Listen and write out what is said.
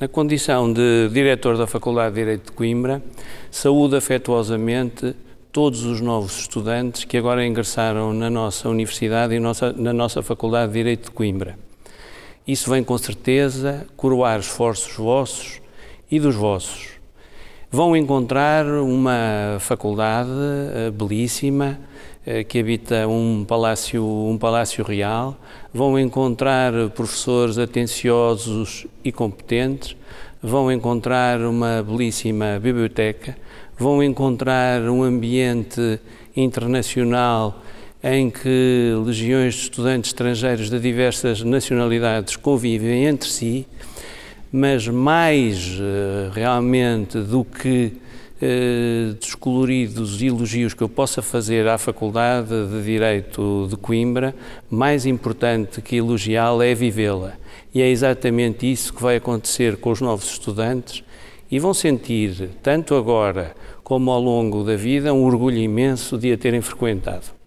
Na condição de diretor da Faculdade de Direito de Coimbra, saúdo afetuosamente todos os novos estudantes que agora ingressaram na nossa universidade e na nossa Faculdade de Direito de Coimbra. Isso vem com certeza coroar esforços vossos e dos vossos vão encontrar uma faculdade eh, belíssima eh, que habita um palácio, um palácio real, vão encontrar professores atenciosos e competentes, vão encontrar uma belíssima biblioteca, vão encontrar um ambiente internacional em que legiões de estudantes estrangeiros de diversas nacionalidades convivem entre si mas mais eh, realmente do que eh, descoloridos elogios que eu possa fazer à Faculdade de Direito de Coimbra, mais importante que elogiá-la é vivê-la. E é exatamente isso que vai acontecer com os novos estudantes e vão sentir, tanto agora como ao longo da vida, um orgulho imenso de a terem frequentado.